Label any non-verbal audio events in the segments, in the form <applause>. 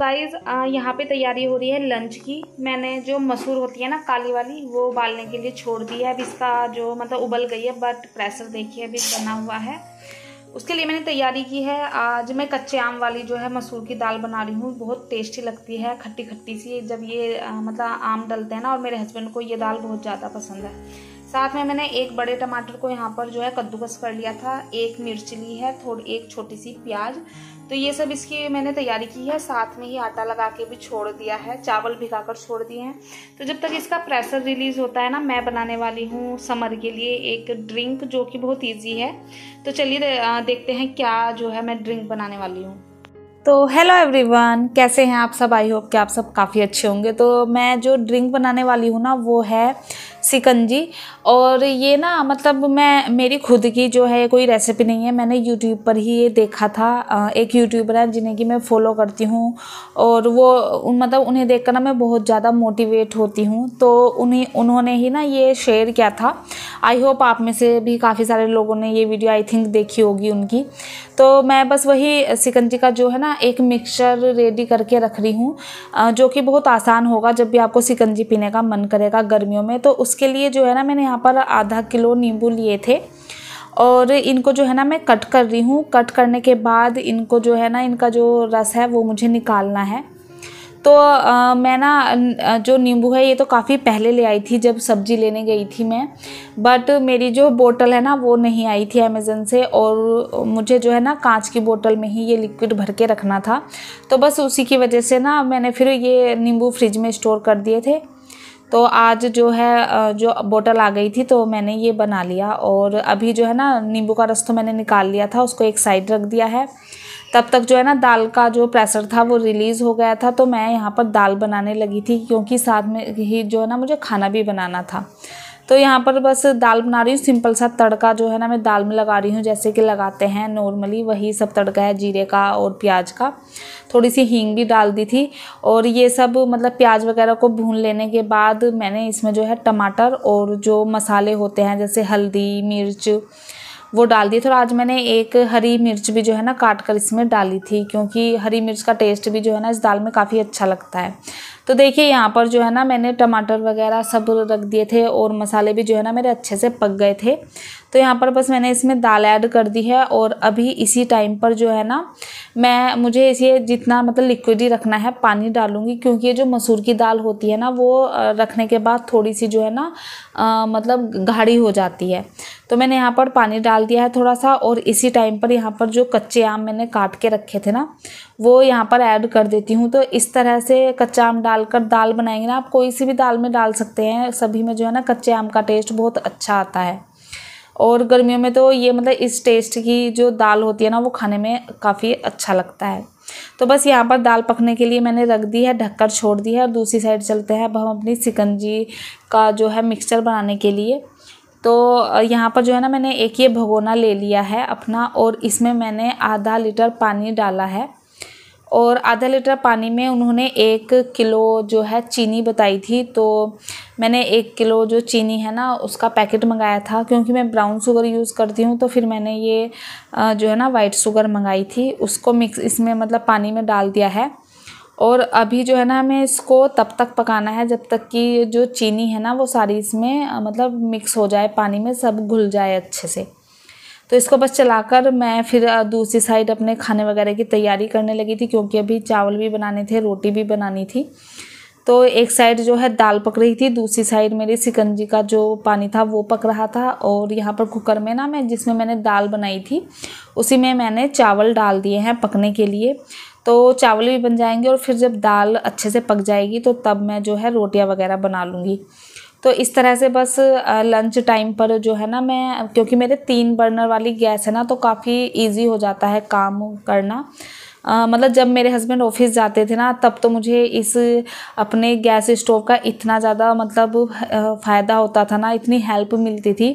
guys यहाँ पे तैयारी हो रही है लंच की मैंने जो मसूर होती है ना काली वाली वो उबालने के लिए छोड़ दी है अब इसका जो मतलब उबल गई है बट प्रेशर देखिए अभी बना हुआ है उसके लिए मैंने तैयारी की है आज मैं कच्चे आम वाली जो है मसूर की दाल बना रही हूँ बहुत टेस्टी लगती है खट्टी खट्टी सी जब ये आ, मतलब आम डलते हैं ना और मेरे हस्बैंड को ये दाल बहुत ज़्यादा पसंद है साथ में मैंने एक बड़े टमाटर को यहाँ पर जो है कद्दूकस कर लिया था एक मिर्च ली है थोड़ी एक छोटी सी प्याज तो ये सब इसकी मैंने तैयारी की है साथ में ही आटा लगा के भी छोड़ दिया है चावल भिगाकर छोड़ दिए हैं तो जब तक इसका प्रेशर रिलीज होता है ना मैं बनाने वाली हूँ समर के लिए एक ड्रिंक जो कि बहुत ईजी है तो चलिए देखते हैं क्या जो है मैं ड्रिंक बनाने वाली हूँ तो हेलो एवरीवन कैसे हैं आप सब आई होप कि आप सब काफ़ी अच्छे होंगे तो मैं जो ड्रिंक बनाने वाली हूँ ना वो है सिकंजी और ये ना मतलब मैं मेरी खुद की जो है कोई रेसिपी नहीं है मैंने यूट्यूब पर ही ये देखा था एक यूट्यूबर है जिन्हें कि मैं फ़ॉलो करती हूँ और वो मतलब उन्हें देख ना मैं बहुत ज़्यादा मोटिवेट होती हूँ तो उन्हें उन्होंने ही ना ये शेयर किया था आई होप आप में से भी काफ़ी सारे लोगों ने ये वीडियो आई थिंक देखी होगी उनकी तो मैं बस वही सिकंजी का जो है ना एक मिक्सचर रेडी करके रख रही हूँ जो कि बहुत आसान होगा जब भी आपको सिकंजी पीने का मन करेगा गर्मियों में तो उस उसके लिए जो है ना मैंने यहाँ पर आधा किलो नींबू लिए थे और इनको जो है ना मैं कट कर रही हूँ कट करने के बाद इनको जो है ना इनका जो रस है वो मुझे निकालना है तो आ, मैं ना जो नींबू है ये तो काफ़ी पहले ले आई थी जब सब्जी लेने गई थी मैं बट मेरी जो बोतल है ना वो नहीं आई थी अमेज़न से और मुझे जो है ना कांच की बोतल में ही ये लिक्विड भर के रखना था तो बस उसी की वजह से ना मैंने फिर ये नींबू फ्रिज में स्टोर कर दिए थे तो आज जो है जो बोतल आ गई थी तो मैंने ये बना लिया और अभी जो है ना नींबू का रस तो मैंने निकाल लिया था उसको एक साइड रख दिया है तब तक जो है ना दाल का जो प्रेशर था वो रिलीज़ हो गया था तो मैं यहाँ पर दाल बनाने लगी थी क्योंकि साथ में ही जो है ना मुझे खाना भी बनाना था तो यहाँ पर बस दाल बना रही हूँ सिंपल सा तड़का जो है ना मैं दाल में लगा रही हूँ जैसे कि लगाते हैं नॉर्मली वही सब तड़का है जीरे का और प्याज का थोड़ी सी हींग भी डाल दी थी और ये सब मतलब प्याज वगैरह को भून लेने के बाद मैंने इसमें जो है टमाटर और जो मसाले होते हैं जैसे हल्दी मिर्च वो डाल दिए थे और आज मैंने एक हरी मिर्च भी जो है ना काट कर इसमें डाली थी क्योंकि हरी मिर्च का टेस्ट भी जो है ना इस दाल में काफ़ी अच्छा लगता है तो देखिए यहाँ पर जो है ना मैंने टमाटर वगैरह सब रख दिए थे और मसाले भी जो है ना मेरे अच्छे से पक गए थे तो यहाँ पर बस मैंने इसमें दाल ऐड कर दी है और अभी इसी टाइम पर जो है ना मैं मुझे इसे जितना मतलब लिक्विड ही रखना है पानी डालूंगी क्योंकि ये जो मसूर की दाल होती है ना वो रखने के बाद थोड़ी सी जो है ना आ, मतलब गाढ़ी हो जाती है तो मैंने यहाँ पर पानी डाल दिया है थोड़ा सा और इसी टाइम पर यहाँ पर जो कच्चे आम मैंने काट के रखे थे ना वो यहाँ पर ऐड कर देती हूँ तो इस तरह से कच्चा आम डालकर दाल बनाएंगे ना आप कोई सी भी दाल में डाल सकते हैं सभी में जो है ना कच्चे आम का टेस्ट बहुत अच्छा आता है और गर्मियों में तो ये मतलब इस टेस्ट की जो दाल होती है ना वो खाने में काफ़ी अच्छा लगता है तो बस यहाँ पर दाल पकने के लिए मैंने रख दी है ढककर छोड़ दी है और दूसरी साइड चलते हैं अब हम अपनी सिकंजी का जो है मिक्सचर बनाने के लिए तो यहाँ पर जो है ना मैंने एक ये भगोना ले लिया है अपना और इसमें मैंने आधा लीटर पानी डाला है और आधा लीटर पानी में उन्होंने एक किलो जो है चीनी बताई थी तो मैंने एक किलो जो चीनी है ना उसका पैकेट मंगाया था क्योंकि मैं ब्राउन शुगर यूज़ करती हूँ तो फिर मैंने ये जो है ना वाइट शुगर मंगाई थी उसको मिक्स इसमें मतलब पानी में डाल दिया है और अभी जो है ना हमें इसको तब तक पकाना है जब तक कि जो चीनी है ना वो सारी इसमें मतलब मिक्स हो जाए पानी में सब घुल जाए अच्छे से तो इसको बस चलाकर मैं फिर दूसरी साइड अपने खाने वगैरह की तैयारी करने लगी थी क्योंकि अभी चावल भी बनाने थे रोटी भी बनानी थी तो एक साइड जो है दाल पक रही थी दूसरी साइड मेरी सिकंजी का जो पानी था वो पक रहा था और यहाँ पर कुकर में ना मैं जिसमें मैंने दाल बनाई थी उसी में मैंने चावल डाल दिए हैं पकने के लिए तो चावल भी बन जाएंगे और फिर जब दाल अच्छे से पक जाएगी तो तब मैं जो है रोटियाँ वगैरह बना लूँगी तो इस तरह से बस लंच टाइम पर जो है ना मैं क्योंकि मेरे तीन बर्नर वाली गैस है ना तो काफ़ी ईजी हो जाता है काम करना आ, मतलब जब मेरे हस्बैंड ऑफिस जाते थे ना तब तो मुझे इस अपने गैस स्टोव का इतना ज़्यादा मतलब फ़ायदा होता था ना इतनी हेल्प मिलती थी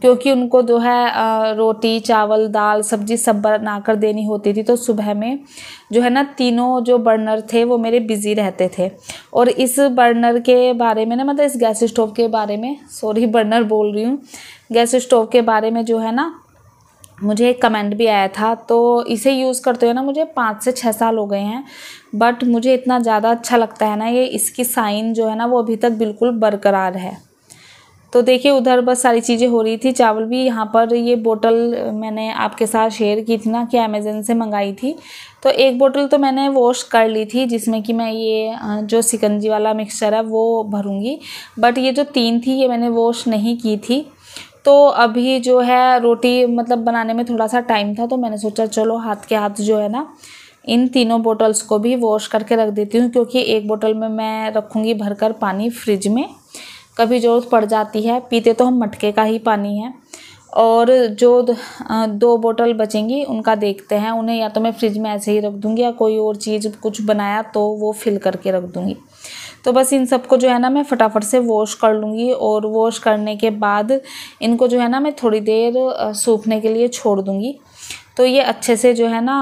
क्योंकि उनको जो है रोटी चावल दाल सब्जी सब बना कर देनी होती थी तो सुबह में जो है ना तीनों जो बर्नर थे वो मेरे बिज़ी रहते थे और इस बर्नर के बारे में ना मतलब इस गैस स्टोव के बारे में सॉरी बर्नर <laughs> बोल रही हूँ गैस स्टोव के बारे में जो है ना मुझे एक कमेंट भी आया था तो इसे यूज़ करते हुए ना मुझे पाँच से छः साल हो गए हैं बट मुझे इतना ज़्यादा अच्छा लगता है ना ये इसकी साइन जो है ना वो अभी तक बिल्कुल बरकरार है तो देखिए उधर बस सारी चीज़ें हो रही थी चावल भी यहाँ पर ये बोतल मैंने आपके साथ शेयर की थी ना कि अमेज़न से मंगाई थी तो एक बोतल तो मैंने वॉश कर ली थी जिसमें कि मैं ये जो सिकंजी वाला मिक्सचर है वो भरूँगी बट ये जो तीन थी ये मैंने वॉश नहीं की थी तो अभी जो है रोटी मतलब बनाने में थोड़ा सा टाइम था तो मैंने सोचा चलो हाथ के हाथ जो है ना इन तीनों बोटल्स को भी वॉश करके रख देती हूँ क्योंकि एक बोटल में मैं रखूँगी भरकर पानी फ्रिज में कभी ज़रूरत पड़ जाती है पीते तो हम मटके का ही पानी है और जो दो बोतल बचेंगी उनका देखते हैं उन्हें या तो मैं फ्रिज में ऐसे ही रख दूँगी या कोई और चीज़ कुछ बनाया तो वो फिल करके रख दूँगी तो बस इन सबको जो है ना मैं फटाफट से वॉश कर लूँगी और वॉश करने के बाद इनको जो है ना मैं थोड़ी देर सूखने के लिए छोड़ दूँगी तो ये अच्छे से जो है ना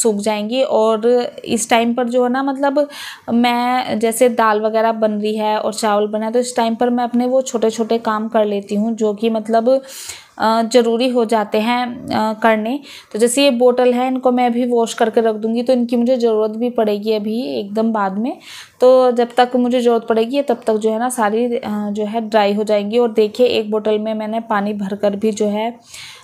सूख जाएंगी और इस टाइम पर जो है ना मतलब मैं जैसे दाल वगैरह बन रही है और चावल बना है तो इस टाइम पर मैं अपने वो छोटे छोटे काम कर लेती हूँ जो कि मतलब ज़रूरी हो जाते हैं करने तो जैसे ये बोतल है इनको मैं अभी वॉश करके रख दूँगी तो इनकी मुझे ज़रूरत भी पड़ेगी अभी एकदम बाद में तो जब तक मुझे ज़रूरत पड़ेगी तब तक जो है ना सारी जो है ड्राई हो जाएंगी और देखिए एक बोतल में मैंने पानी भर कर भी जो है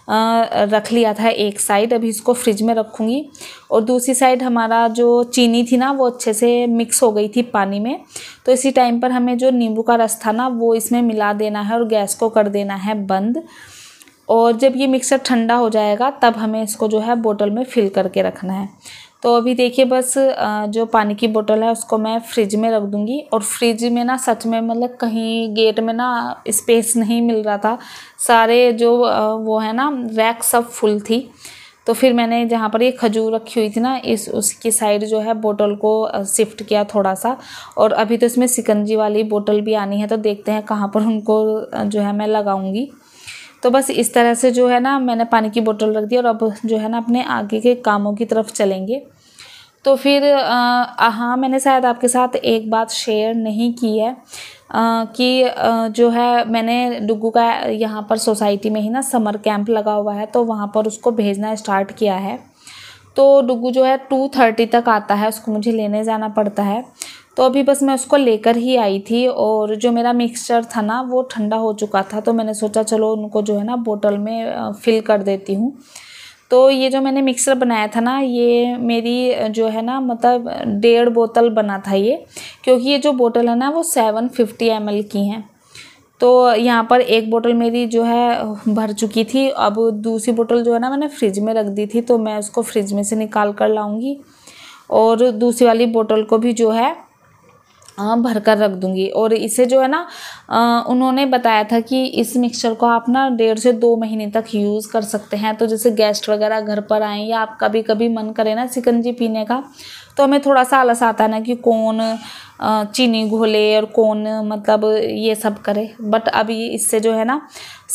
रख लिया था एक साइड अभी इसको फ्रिज में रखूँगी और दूसरी साइड हमारा जो चीनी थी ना वो अच्छे से मिक्स हो गई थी पानी में तो इसी टाइम पर हमें जो नींबू का रस था ना वो इसमें मिला देना है और गैस को कर देना है बंद और जब ये मिक्सर ठंडा हो जाएगा तब हमें इसको जो है बोतल में फिल करके रखना है तो अभी देखिए बस जो पानी की बोतल है उसको मैं फ्रिज में रख दूँगी और फ्रिज में ना सच में मतलब कहीं गेट में ना स्पेस नहीं मिल रहा था सारे जो वो है ना रैक सब फुल थी तो फिर मैंने जहाँ पर ये खजूर रखी हुई थी ना इस उसकी साइड जो है बोतल को शिफ्ट किया थोड़ा सा और अभी तो इसमें सिकंजी वाली बोतल भी आनी है तो देखते हैं कहाँ पर उनको जो है मैं लगाऊंगी तो बस इस तरह से जो है ना मैंने पानी की बोतल रख दी और अब जो है ना अपने आगे के कामों की तरफ चलेंगे तो फिर हाँ मैंने शायद आपके साथ एक बात शेयर नहीं की है आ, कि आ, जो है मैंने डुगू का यहाँ पर सोसाइटी में ही ना समर कैंप लगा हुआ है तो वहाँ पर उसको भेजना स्टार्ट किया है तो डुगू जो है टू थर्टी तक आता है उसको मुझे लेने जाना पड़ता है तो अभी बस मैं उसको लेकर ही आई थी और जो मेरा मिक्सचर था ना वो ठंडा हो चुका था तो मैंने सोचा चलो उनको जो है ना बोतल में फिल कर देती हूँ तो ये जो मैंने मिक्सर बनाया था ना ये मेरी जो है ना मतलब डेढ़ बोतल बना था ये क्योंकि ये जो बोतल है ना वो सेवन फिफ्टी एम की हैं तो यहाँ पर एक बोतल मेरी जो है भर चुकी थी अब दूसरी बोतल जो है ना मैंने फ्रिज में रख दी थी तो मैं उसको फ्रिज में से निकाल कर लाऊँगी और दूसरी वाली बोतल को भी जो है हाँ, भर कर रख दूंगी और इसे जो है ना उन्होंने बताया था कि इस मिक्सचर को आप ना डेढ़ से दो महीने तक यूज़ कर सकते हैं तो जैसे गेस्ट वगैरह घर पर आए या आप कभी कभी मन करे ना सिकंजी पीने का तो हमें थोड़ा सा आलस आता है ना कि कौन चीनी घोले और कौन मतलब ये सब करे बट अभी इससे जो है ना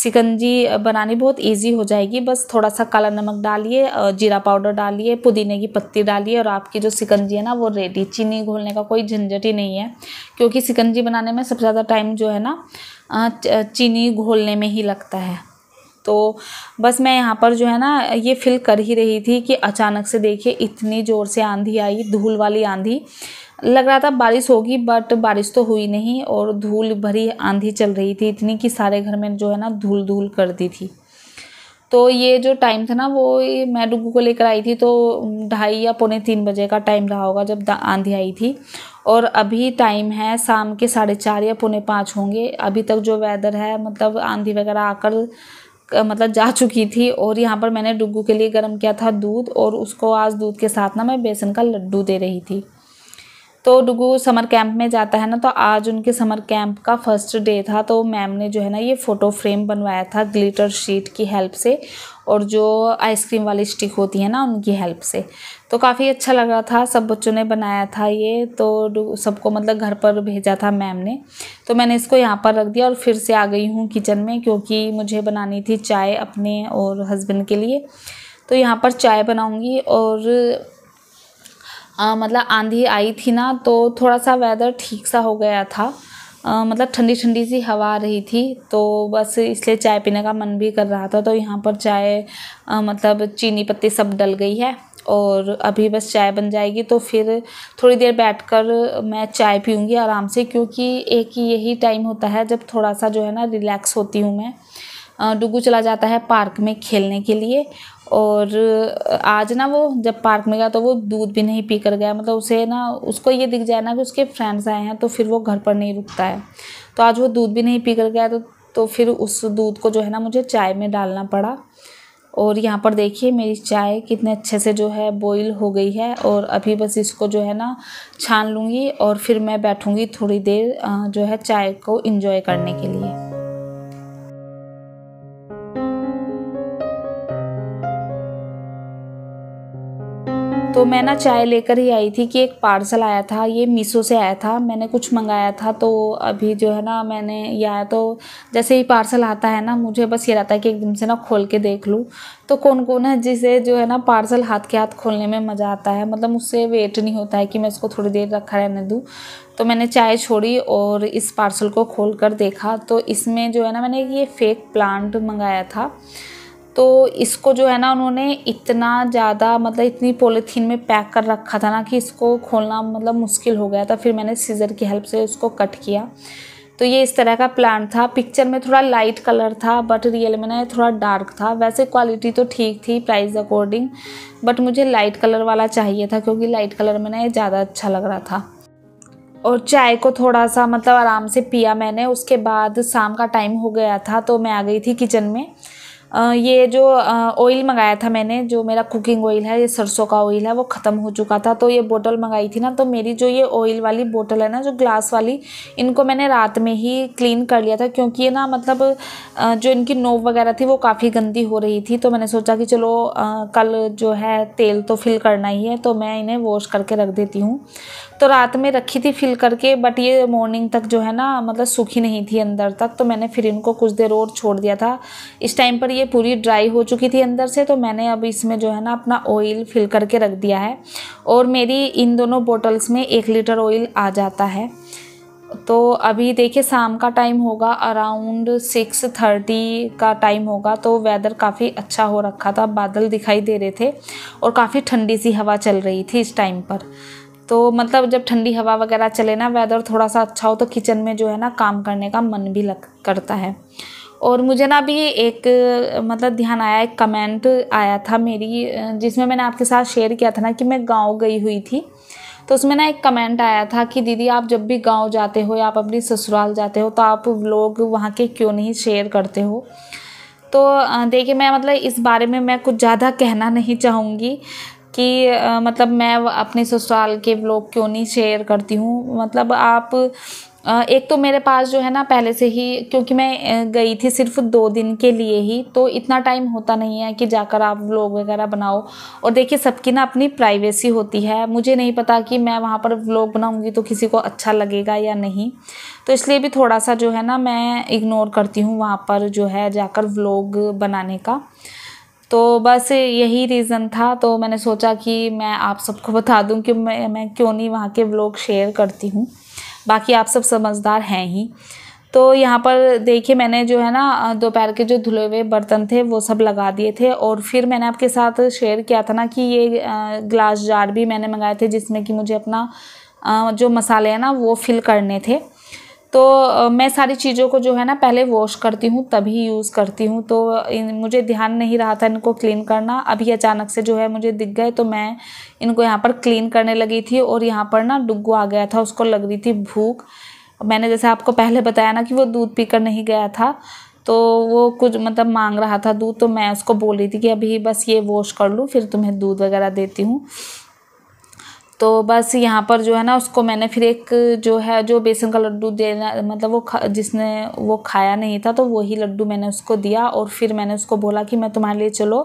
सिकंजी बनानी बहुत इजी हो जाएगी बस थोड़ा सा काला नमक डालिए जीरा पाउडर डालिए पुदीने की पत्ती डालिए और आपकी जो सिकंजी है ना वो रेडी चीनी घोलने का कोई झंझट ही नहीं है क्योंकि सिकंजी बनाने में सबसे ज़्यादा टाइम जो है ना चीनी घोलने में ही लगता है तो बस मैं यहाँ पर जो है ना ये फिल कर ही रही थी कि अचानक से देखिए इतनी ज़ोर से आंधी आई धूल वाली आंधी लग रहा था बारिश होगी बट बारिश तो हुई नहीं और धूल भरी आंधी चल रही थी इतनी कि सारे घर में जो है ना धूल धूल कर दी थी तो ये जो टाइम था ना वो मैं डुगू को लेकर आई थी तो ढाई या पौने तीन बजे का टाइम रहा होगा जब आंधी आई थी और अभी टाइम है शाम के साढ़े चार या पौने पाँच होंगे अभी तक जो वेदर है मतलब आंधी वगैरह आकर मतलब जा चुकी थी और यहाँ पर मैंने डुग्गू के लिए गर्म किया था दूध और उसको आज दूध के साथ ना मैं बेसन का लड्डू दे रही थी तो डुगू समर कैंप में जाता है ना तो आज उनके समर कैंप का फर्स्ट डे था तो मैम ने जो है ना ये फ़ोटो फ्रेम बनवाया था ग्लिटर शीट की हेल्प से और जो आइसक्रीम वाली स्टिक होती है ना उनकी हेल्प से तो काफ़ी अच्छा लगा था सब बच्चों ने बनाया था ये तो सबको मतलब घर पर भेजा था मैम ने तो मैंने इसको यहाँ पर रख दिया और फिर से आ गई हूँ किचन में क्योंकि मुझे बनानी थी चाय अपने और हस्बैंड के लिए तो यहाँ पर चाय बनाऊँगी और आ, मतलब आंधी आई थी ना तो थोड़ा सा वेदर ठीक सा हो गया था आ, मतलब ठंडी ठंडी सी हवा आ रही थी तो बस इसलिए चाय पीने का मन भी कर रहा था तो यहाँ पर चाय आ, मतलब चीनी पत्ती सब डल गई है और अभी बस चाय बन जाएगी तो फिर थोड़ी देर बैठकर मैं चाय पीऊँगी आराम से क्योंकि एक यही टाइम होता है जब थोड़ा सा जो है ना रिलैक्स होती हूँ मैं डुगू चला जाता है पार्क में खेलने के लिए और आज ना वो जब पार्क में गया तो वो दूध भी नहीं पी कर गया मतलब उसे ना उसको ये दिख जाए ना कि उसके फ्रेंड्स आए हैं तो फिर वो घर पर नहीं रुकता है तो आज वो दूध भी नहीं पी कर गया तो तो फिर उस दूध को जो है ना मुझे चाय में डालना पड़ा और यहाँ पर देखिए मेरी चाय कितने अच्छे से जो है बॉईल हो गई है और अभी बस इसको जो है ना छान लूँगी और फिर मैं बैठूँगी थोड़ी देर जो है चाय को इंजॉय करने के लिए तो मैं ना चाय लेकर ही आई थी कि एक पार्सल आया था ये मीशो से आया था मैंने कुछ मंगाया था तो अभी जो है ना मैंने ये आया तो जैसे ही पार्सल आता है ना मुझे बस ये रहता है कि एकदम से ना खोल के देख लूँ तो कौन कौन है जिसे जो है ना पार्सल हाथ के हाथ खोलने में मज़ा आता है मतलब मुझसे वेट नहीं होता है कि मैं इसको थोड़ी देर रखा रहने दूँ तो मैंने चाय छोड़ी और इस पार्सल को खोल कर देखा तो इसमें जो है ना मैंने ये फेक प्लांट मंगाया था तो इसको जो है ना उन्होंने इतना ज़्यादा मतलब इतनी पॉलीथीन में पैक कर रखा था ना कि इसको खोलना मतलब मुश्किल हो गया था फिर मैंने सीज़र की हेल्प से उसको कट किया तो ये इस तरह का प्लांट था पिक्चर में थोड़ा लाइट कलर था बट रियल में ना थोड़ा डार्क था वैसे क्वालिटी तो ठीक थी प्राइस अकॉर्डिंग बट मुझे लाइट कलर वाला चाहिए था क्योंकि लाइट कलर में ना ये ज़्यादा अच्छा लग रहा था और चाय को थोड़ा सा मतलब आराम से पिया मैंने उसके बाद शाम का टाइम हो गया था तो मैं आ गई थी किचन में ये जो ऑयल मंगाया था मैंने जो मेरा कुकिंग ऑयल है ये सरसों का ऑयल है वो ख़त्म हो चुका था तो ये बोतल मंगाई थी ना तो मेरी जो ये ऑयल वाली बोतल है ना जो ग्लास वाली इनको मैंने रात में ही क्लीन कर लिया था क्योंकि ये ना मतलब जो इनकी नोब वगैरह थी वो काफ़ी गंदी हो रही थी तो मैंने सोचा कि चलो कल जो है तेल तो फिल करना ही है तो मैं इन्हें वॉश करके रख देती हूँ तो रात में रखी थी फिल करके बट ये मॉर्निंग तक जो है ना मतलब सूखी नहीं थी अंदर तक तो मैंने फिर इनको कुछ देर और छोड़ दिया था इस टाइम पर ये पूरी ड्राई हो चुकी थी अंदर से तो मैंने अब इसमें जो है ना अपना ऑयल फिल करके रख दिया है और मेरी इन दोनों बोटल्स में एक लीटर ऑयल आ जाता है तो अभी देखिए शाम का टाइम होगा अराउंड सिक्स थर्टी का टाइम होगा तो वेदर काफ़ी अच्छा हो रखा था बादल दिखाई दे रहे थे और काफ़ी ठंडी सी हवा चल रही थी इस टाइम पर तो मतलब जब ठंडी हवा वगैरह चले ना वेदर थोड़ा सा अच्छा हो तो किचन में जो है ना काम करने का मन भी लग करता है और मुझे ना अभी एक मतलब ध्यान आया एक कमेंट आया था मेरी जिसमें मैंने आपके साथ शेयर किया था ना कि मैं गांव गई हुई थी तो उसमें ना एक कमेंट आया था कि दीदी आप जब भी गांव जाते हो या आप अपनी ससुराल जाते हो तो आप लोग वहाँ के क्यों नहीं शेयर करते हो तो देखिए मैं मतलब इस बारे में मैं कुछ ज़्यादा कहना नहीं चाहूँगी कि आ, मतलब मैं अपने ससुराल के ब्लॉग क्यों नहीं शेयर करती हूँ मतलब आप एक तो मेरे पास जो है ना पहले से ही क्योंकि मैं गई थी सिर्फ दो दिन के लिए ही तो इतना टाइम होता नहीं है कि जाकर आप व्लॉग वगैरह बनाओ और देखिए सबकी ना अपनी प्राइवेसी होती है मुझे नहीं पता कि मैं वहाँ पर व्लॉग बनाऊँगी तो किसी को अच्छा लगेगा या नहीं तो इसलिए भी थोड़ा सा जो है ना मैं इग्नोर करती हूँ वहाँ पर जो है जाकर व्लॉग बनाने का तो बस यही रीज़न था तो मैंने सोचा कि मैं आप सबको बता दूं कि मैं मैं क्यों नहीं वहाँ के ब्लॉग शेयर करती हूँ बाकी आप सब समझदार हैं ही तो यहाँ पर देखिए मैंने जो है ना दोपहर के जो धुले हुए बर्तन थे वो सब लगा दिए थे और फिर मैंने आपके साथ शेयर किया था ना कि ये ग्लास जार भी मैंने मंगाए थे जिसमें कि मुझे अपना जो मसाले हैं ना वो फिल करने थे तो मैं सारी चीज़ों को जो है ना पहले वॉश करती हूँ तभी यूज़ करती हूँ तो इन मुझे ध्यान नहीं रहा था इनको क्लीन करना अभी अचानक से जो है मुझे दिख गए तो मैं इनको यहाँ पर क्लीन करने लगी थी और यहाँ पर ना डुग्गू आ गया था उसको लग रही थी भूख मैंने जैसे आपको पहले बताया ना कि वो दूध पीकर नहीं गया था तो वो कुछ मतलब मांग रहा था दूध तो मैं उसको बोल रही थी कि अभी बस ये वॉश कर लूँ फिर तुम्हें दूध वगैरह देती हूँ तो बस यहाँ पर जो है ना उसको मैंने फिर एक जो है जो बेसन का लड्डू देना मतलब वो खा, जिसने वो खाया नहीं था तो वही लड्डू मैंने उसको दिया और फिर मैंने उसको बोला कि मैं तुम्हारे लिए चलो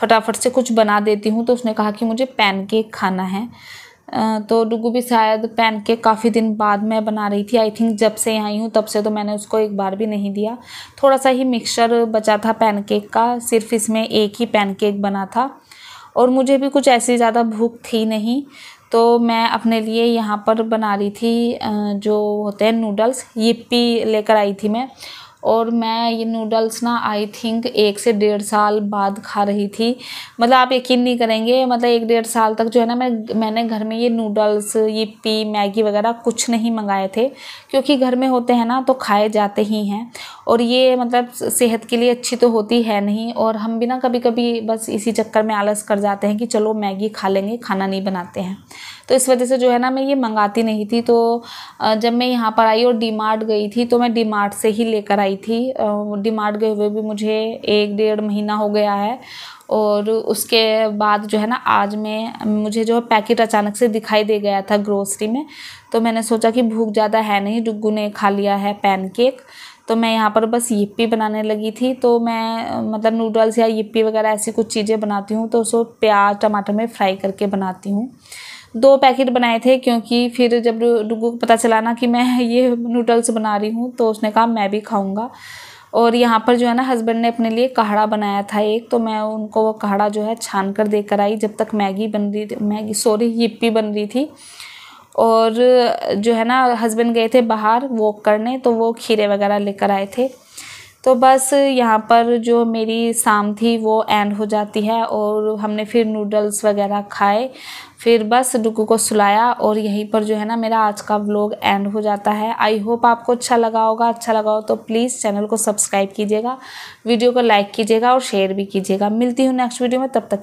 फटाफट से कुछ बना देती हूँ तो उसने कहा कि मुझे पैनकेक खाना है तो डुगू भी शायद पैन काफ़ी दिन बाद मैं बना रही थी आई थिंक जब से यहाँ आई हूँ तब से तो मैंने उसको एक बार भी नहीं दिया थोड़ा सा ही मिक्सचर बचा था पैनकेक का सिर्फ इसमें एक ही पैनकेक बना था और मुझे भी कुछ ऐसी ज़्यादा भूख थी नहीं तो मैं अपने लिए यहाँ पर बना रही थी जो होते हैं नूडल्स यिप्पी लेकर आई थी मैं और मैं ये नूडल्स ना आई थिंक एक से डेढ़ साल बाद खा रही थी मतलब आप यकीन नहीं करेंगे मतलब एक डेढ़ साल तक जो है ना मैं मैंने घर में ये नूडल्स पी मैगी वगैरह कुछ नहीं मंगाए थे क्योंकि घर में होते हैं ना तो खाए जाते ही हैं और ये मतलब सेहत के लिए अच्छी तो होती है नहीं और हम भी ना कभी कभी बस इसी चक्कर में आलस कर जाते हैं कि चलो मैगी खा लेंगे खाना नहीं बनाते हैं तो इस वजह से जो है ना मैं ये मंगाती नहीं थी तो जब मैं यहाँ पर आई और डी गई थी तो मैं डी से ही लेकर आई थी डी गए हुए भी मुझे एक डेढ़ महीना हो गया है और उसके बाद जो है ना आज मैं मुझे जो है पैकेट अचानक से दिखाई दे गया था ग्रोसरी में तो मैंने सोचा कि भूख ज़्यादा है नहीं डुग्गू ने खा लिया है पैनकेक तो मैं यहाँ पर बस यिप्पी बनाने लगी थी तो मैं मतलब नूडल्स या यिप्पी वगैरह ऐसी कुछ चीज़ें बनाती हूँ तो उसको प्याज टमाटर में फ्राई करके बनाती हूँ दो पैकेट बनाए थे क्योंकि फिर जब डुगू को पता चला ना कि मैं ये नूडल्स बना रही हूँ तो उसने कहा मैं भी खाऊँगा और यहाँ पर जो है ना हस्बैंड ने अपने लिए काढ़ा बनाया था एक तो मैं उनको वो काढ़ा जो है छान कर देकर आई जब तक मैगी बन रही थी मैगी सॉरी यिप्पी बन रही थी और जो है ना हस्बैंड गए थे बाहर वॉक करने तो वो खीरे वगैरह लेकर आए थे तो बस यहाँ पर जो मेरी शाम थी वो एंड हो जाती है और हमने फिर नूडल्स वगैरह खाए फिर बस डुकू को सुलाया और यहीं पर जो है ना मेरा आज का व्लॉग एंड हो जाता है आई होप आपको अच्छा लगा होगा अच्छा लगा हो तो प्लीज़ चैनल को सब्सक्राइब कीजिएगा वीडियो को लाइक कीजिएगा और शेयर भी कीजिएगा मिलती हूँ नेक्स्ट वीडियो में तब तक